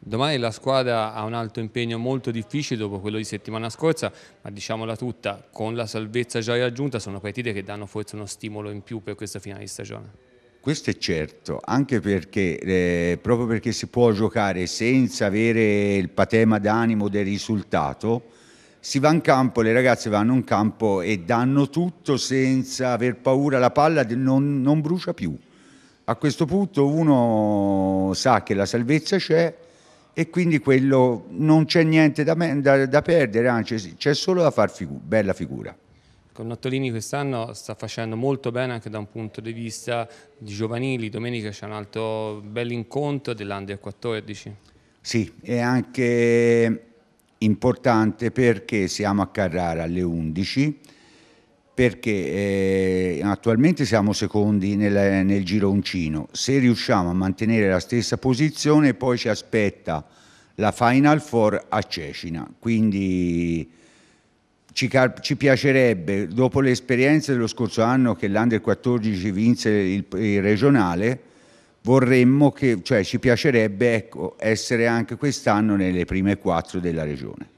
Domani la squadra ha un altro impegno molto difficile dopo quello di settimana scorsa, ma diciamola tutta, con la salvezza già raggiunta sono partite che danno forse uno stimolo in più per questa finale di stagione. Questo è certo, anche perché eh, proprio perché si può giocare senza avere il patema d'animo del risultato, si va in campo, le ragazze vanno in campo e danno tutto senza aver paura, la palla non, non brucia più. A questo punto uno sa che la salvezza c'è, e quindi quello non c'è niente da, da, da perdere, anzi c'è solo da far figu bella figura. Con Nottolini quest'anno sta facendo molto bene anche da un punto di vista di giovanili, domenica c'è un altro bel incontro dell'Under 14. Sì, è anche importante perché siamo a Carrara alle 11 perché eh, attualmente siamo secondi nel, nel gironcino, se riusciamo a mantenere la stessa posizione poi ci aspetta la Final Four a Cecina, quindi ci, ci piacerebbe, dopo l'esperienza dello scorso anno che l'Under 14 vinse il, il regionale, vorremmo che, cioè ci piacerebbe ecco, essere anche quest'anno nelle prime quattro della regione.